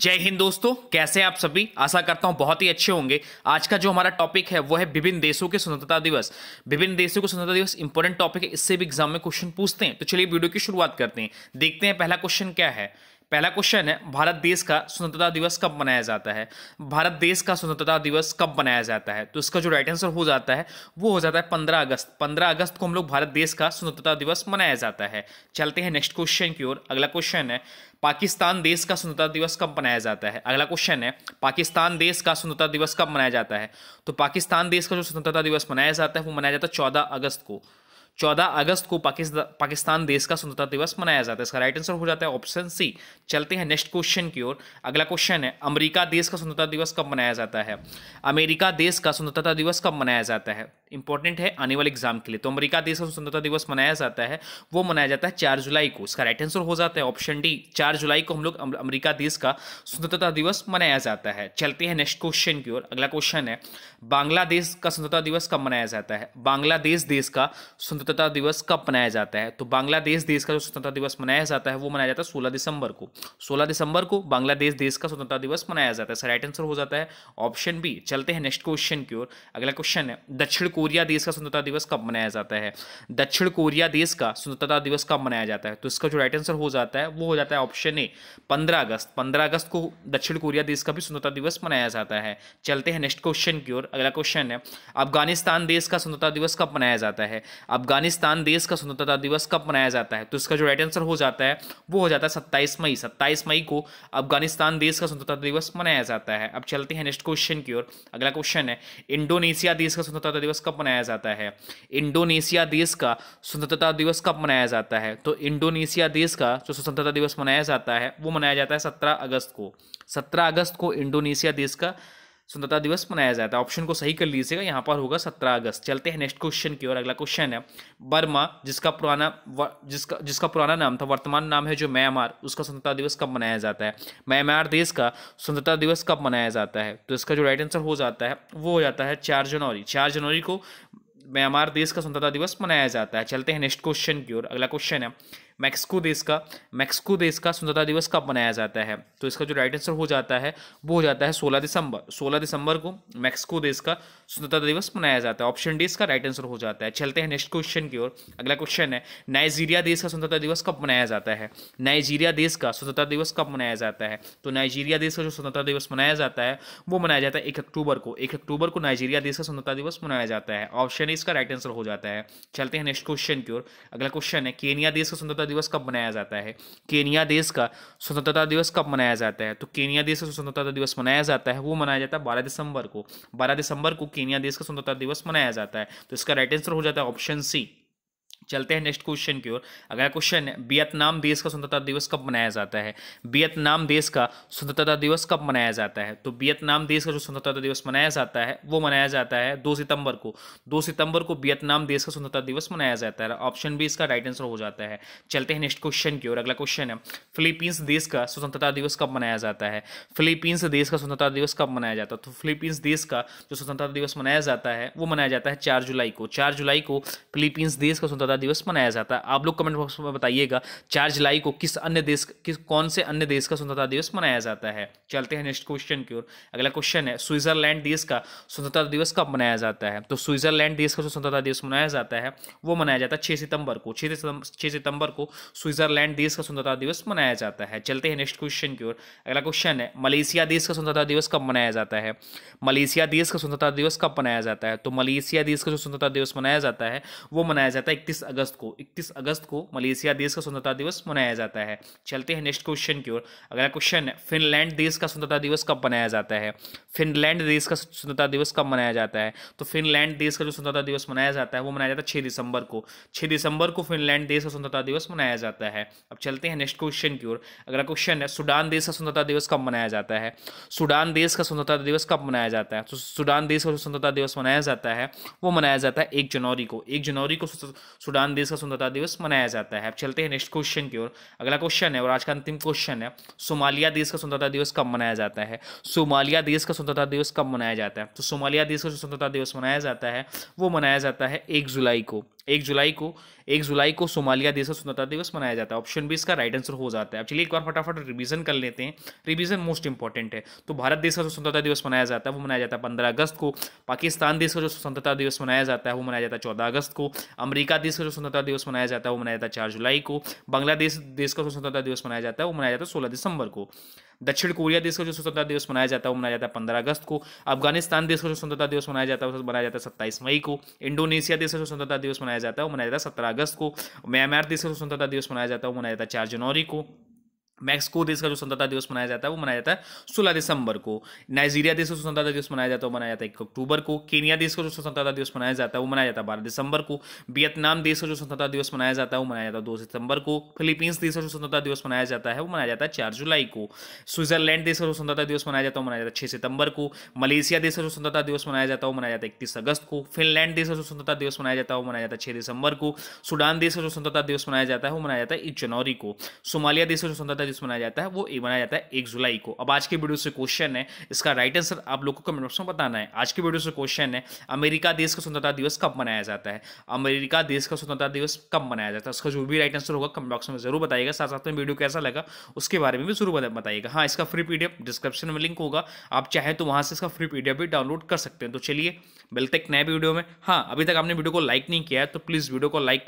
जय हिंद दोस्तों कैसे हैं आप सभी आशा करता हूं बहुत ही अच्छे होंगे आज का जो हमारा टॉपिक है वो है विभिन्न देशों के स्वतंत्रता दिवस विभिन्न देशों के स्वतंत्रता दिवस इंपॉर्टेंट टॉपिक है इससे भी एग्जाम में क्वेश्चन पूछते हैं तो चलिए वीडियो की शुरुआत करते हैं देखते हैं पहला क्वेश्चन क्या है पहला क्वेश्चन है भारत देश का स्वतंत्रता दिवस कब मनाया जाता है भारत देश का स्वतंत्रता दिवस कब मनाया जाता है तो इसका जो राइट आंसर हो जाता है वो हो जाता है पंद्रह अगस्त पंद्रह अगस्त को हम लोग भारत देश का स्वतंत्रता दिवस मनाया जाता है चलते हैं नेक्स्ट क्वेश्चन की ओर अगला क्वेश्चन है पाकिस्तान देश का स्वतंत्रता दिवस कब मनाया जाता है अगला क्वेश्चन है पाकिस्तान देश का स्वतंत्रता दिवस कब मनाया जाता है तो पाकिस्तान देश का जो स्वतंत्रता दिवस मनाया जाता है वो मनाया जाता है चौदह अगस्त को चौदह अगस्त को पाकिस्तान देश का स्वतंत्रता दिवस मनाया जाता है इसका राइट आंसर हो जाता है ऑप्शन सी चलते हैं नेक्स्ट क्वेश्चन की ओर अगला क्वेश्चन है अमेरिका देश का स्वतंत्रता दिवस कब मनाया जाता है अमेरिका देश का स्वतंत्रता दिवस कब मनाया जाता है इंपॉर्टेंट है आने वाले एग्जाम के लिए तो अमेरिका देश में स्वतंत्रता दिवस मनाया जाता है वो मनाया जाता है चार जुलाई को इसका राइट आंसर हो जाता है ऑप्शन डी चार जुलाई को हम लोग अमेरिका देश का स्वतंत्रता दिवस मनाया जाता है चलते हैं नेक्स्ट क्वेश्चन की ओर अगला क्वेश्चन है बांग्लादेश का स्वतंत्रता दिवस कब मनाया जाता है बांग्लादेश देश का स्वतंत्रता दिवस कब मनाया जाता है तो बांग्लादेश देश का जो स्वतंत्रता दिवस मनाया जाता है वो मनाया जाता है सोलह दिसंबर को सोलह दिसंबर को बांग्लादेश देश का स्वतंत्रता दिवस मनाया जाता है राइट आंसर हो जाता है ऑप्शन बी चलते हैं नेक्स्ट क्वेश्चन की ओर अगला क्वेश्चन है दक्षिण कोरिया देश का स्वतंत्रता दिवस कब मनाया जाता है दक्षिण कोरिया देश का स्वतंत्रता दिवस कब मनाया जाता है तो इसका जो राइट आंसर हो जाता है वो हो जाता है ऑप्शन ए पंद्रह अगस्त पंद्रह अगस्त को दक्षिण कोरिया देश का भी स्वतंत्रता दिवस मनाया जाता है चलते हैं नेक्स्ट क्वेश्चन की ओर अगला क्वेश्चन है अफगानिस्तान देश का स्वतंत्रता दिवस कब मनाया जाता है अफगानिस्तान देश का स्वतंत्रता दिवस कब मनाया जाता है तो इसका जो राइट आंसर हो जाता है वो हो जाता है सत्ताईस मई सत्ताईस मई को अफगानिस्तान देश का स्वतंत्रता दिवस मनाया जाता है अब चलते हैं नेक्स्ट क्वेश्चन की ओर अगला क्वेश्चन है इंडोनेशिया देश का स्वतंत्रता दिवस कब कब मनाया जाता है इंडोनेशिया देश का स्वतंत्रता दिवस कब मनाया जाता है तो इंडोनेशिया देश का जो स्वतंत्रता दिवस मनाया जाता है वो मनाया जाता है सत्रह अगस्त को सत्रह अगस्त को इंडोनेशिया देश का स्वतंत्रता दिवस मनाया जाता है ऑप्शन को सही कर लीजिएगा यहाँ पर होगा सत्रह अगस्त चलते हैं नेक्स्ट क्वेश्चन की ओर अगला क्वेश्चन है बर्मा जिसका पुराना जिसका जिसका पुराना नाम था वर्तमान नाम है जो म्यांमार उसका स्वतंत्रता दिवस कब मनाया जाता है म्यांमार देश का स्वतंत्रता दिवस कब मनाया जाता है तो इसका जो राइट आंसर हो जाता है वो हो जाता है चार जनवरी चार जनवरी को म्यांमार देश का स्वतंत्रता दिवस मनाया जाता है चलते हैं नेक्स्ट क्वेश्चन की ओर अगला क्वेश्चन है मैक्सिको देश का मैक्सिको देश का स्वतंत्रता दिवस कब मनाया जाता है तो इसका जो राइट आंसर हो जाता है वो हो जाता है सोलह दिसंबर सोलह दिसंबर को मैक्सिको देश का स्वतंत्रता दिवस मनाया जाता है ऑप्शन डी इसका राइट आंसर हो जाता है चलते हैं नेक्स्ट क्वेश्चन की ओर अगला क्वेश्चन है नाइजीरिया देश का स्वतंत्रता दिवस कब मनाया जाता है नाइजीरिया देश का स्वतंत्रता दिवस कब मनाया जाता है तो नाइजीरिया देश का जो स्वतंत्रता दिवस मनाया जाता है वो मनाया जाता है एक अक्टूबर को एक अक्टूबर को नाइजीरिया देश का स्वतंत्रता दिवस मनाया जाता है ऑप्शन इसका राइट आंसर हो जाता है चलते हैं नेक्स्ट क्वेश्चन की ओर अगला क्वेश्चन है केनिया देश का स्वतंत्रता दिवस कब मनाया जाता है केनिया देश का स्वतंत्रता दिवस कब मनाया जाता है तो केनिया देश का स्वतंत्रता दिवस मनाया जाता है वो मनाया जाता है बारह दिसंबर को बारह दिसंबर को केनिया देश का स्वतंत्रता दिवस मनाया जाता है तो इसका राइट आंसर हो जाता है ऑप्शन सी चलते हैं नेक्स्ट क्वेश्चन की ओर अगला क्वेश्चन है वियतनाम देश का स्वतंत्रता दिवस कब मनाया जाता है वियतनाम देश का स्वतंत्रता दिवस कब मनाया जाता है तो वियतनाम देश का जो स्वतंत्रता दिवस मनाया जाता है वो मनाया जाता है दो सितंबर को दो सितंबर को वियतनाम देश का स्वतंत्रता दिवस मनाया जाता है ऑप्शन बी इसका राइट आंसर हो जाता है चलते हैं नेक्स्ट क्वेश्चन की ओर अगला क्वेश्चन है फिलीपींस देश का स्वतंत्रता दिवस कब मनाया जाता है फिलीपींस देश का स्वतंत्रता दिवस कब मनाया जाता है तो फिलीपींस देश का जो स्वतंत्रता दिवस मनाया जाता है वो मनाया जाता है चार जुलाई को चार जुलाई को फिलीपींस देश का स्वतंत्रता स्वतंत्रता दिवस मनाया जाता है आप लोग कमेंट बॉक्स में बताइएगा चार जुलाई को किस अन्य देश किस कौन से अन्य देश का स्वतंत्रता दिवस मनाया जाता है चलते हैं नेक्स्ट क्वेश्चन की ओर अगला क्वेश्चन है स्विट्जरलैंड देश का स्वतंत्रता दिवस कब मनाया जाता है तो स्विट्जरलैंड देश का जो स्वतंत्रता दिवस मनाया जाता है वो मनाया जाता है छह सितंबर को छह सितंबर को स्विट्जरलैंड देश का स्वतंत्रता दिवस मनाया जाता है चलते हैं नेक्स्ट क्वेश्चन की ओर अगला क्वेश्चन है मलेशिया देश का स्वतंत्रता दिवस कब मनाया जाता है मलेशिया देश का स्वतंत्रता दिवस कब मनाया जाता है तो मलेशिया देश का जो स्वतंत्रता दिवस मनाया जाता है वो मनाया जाता है इकतीस 31 अगस्त को 31 अगस्त को मलेशिया देश का स्वतंत्रता दिवस मनाया जाता है चलते हैं नेक्स्ट क्वेश्चन की ओर अगला क्वेश्चन है फिनलैंड देश का स्वतंत्रता दिवस कब मनाया जाता है फिनलैंड देश का स्वतंत्रता दिवस कब मनाया जाता है तो फिनलैंड देश का जो स्वतंत्रता दिवस मनाया जाता है वो मनाया जाता है छः दिसंबर को छः दिसंबर को फिनलैंड देश का स्वतंत्रता दिवस मनाया जाता है अब चलते हैं नेक्स्ट क्वेश्चन की ओर अगला क्वेश्चन है सुडान देश का स्वतंत्रता दिवस कब मनाया जाता है सुडान देश का स्वतंत्रता दिवस कब मनाया जाता है तो सुडान देश का स्वतंत्रता दिवस मनाया जाता है वो मनाया जाता है एक जनवरी को एक जनवरी को सुडान देश का स्वतंत्रता दिवस मनाया जाता है अब चलते हैं नेक्स्ट क्वेश्चन की ओर अगला क्वेश्चन है और आज का अंतिम क्वेश्चन है सोमालिया देश का स्वतंत्रता दिवस कब मनाया जाता है सोमालिया देश का स्वतंत्रता दिवस कब मनाया जाता है तो सोमालिया देश का स्वतंत्रता दिवस मनाया जाता है वो मनाया जाता है एक जुलाई को एक जुलाई को एक जुलाई को सोमालिया देश का स्वतंत्रता दिवस मनाया जाता है ऑप्शन बी इसका राइट आंसर हो जाता है अब चलिए एक बार फटाफट रिवीजन कर लेते हैं रिवीजन मोस्ट इंपॉर्टेंट है तो भारत देश का जो स्वतंत्रता दिवस मनाया जाता है वो मनाया जाता है पंद्रह अगस्त को पाकिस्तान देश का जो स्वतंत्रता दिवस मनाया जाता है वो मनाया जाता है चौदह अगस्त को अमरीका देश का जो स्वतंत्रता दिवस मनाया जाता है वो मनाया जाता है चार जुलाई को बांग्लादेश देश का जो स्वतंत्रता दिवस मनाया जाता है वो मनाया जाता है सोलह दिसंबर को दक्षिण कोरिया देश का जो स्वतंत्रता दिवस मनाया जाता है वो मनाया जाता है पंद्रह अगस्त को अफगानिस्तान देश का जो स्वतंत्रता दिवस मनाया जाता है वो मनाया जाता है सत्ताईस मई को इंडोनेशिया देश का जो स्वतंत्रता दिवस मनाया जाता है वो मनाया जाता है सत्रह अगस्त को म्यांमार देश का जो स्वतंत्रता दिवस मनाया जाता है वो मनाया जाता है चार जनवरी को मैक्सिको देश का जो स्वतंत्रता दिवस मनाया जाता है वो मनाया जाता है सोलह दिसंबर को नाइजीरिया देश का जो स्वतंत्रता दिवस मनाया जाता है वो मनाया जाता है एक अक्टूबर को केनिया देश का जो स्वतंत्रता दिवस मनाया जाता है वो मनाया जाता है बारह दिसंबर को वियतनाम देश का जो स्वतंत्रता दिवस मनाया जाता है वो मनाया जाता है दो सितंबर को फिलीपींस देश का जो स्वतंत्रता दिवस मनाया जाता है वो मनाया जाता है चार जुलाई को स्विट्जरलैंड देश का जो स्वतंत्रता दिवस मनाया जाता है वो मनाया जाता है छह सितंबर को मलेशिया देश का जो स्वतंत्रता दिवस मनाया जाता है वो मनाया जाता है इकतीस अगस्त को फिनलैंड देश का जो स्वतंत्रता दिवस मनाया जाता है वो मनाया जाता है छह दिसंबर को सुडान देश का जो स्वतंत्रता दिवस मनाया जाता है वो मनाया जाता है एक जनवरी को सोमालिया देश का जो स्वतंत्रता दिवस मनाया जाता है वो ए मनाया जाता है एक जुलाई को अब आज के वीडियो से क्वेश्चन है इसका राइट आंसर आप लोग को कमेंट बॉक्स में बताना है आज के वीडियो से क्वेश्चन है अमेरिका देश का स्वतंत्रता दिवस कब मनाया जाता है अमेरिका देश का स्वतंत्रता दिवस कब मनाया जाता है उसका जो भी राइट आंसर होगा कमेंट बॉक्स में जरूर बताएगा साथ साथ में वीडियो कैसा लगा उसके बारे में भी जरूर बताइएगा हाँ इसका फ्री पीडीएफ डिस्क्रिप्शन में लिंक होगा आप चाहें तो वहाँ से इसका फ्री पीडीएफ भी डाउनलोड कर सकते हैं तो चलिए मिलते एक नए वीडियो में हाँ अभी तक आपने वीडियो को लाइक नहीं किया है तो प्लीज़ वीडियो को लाइक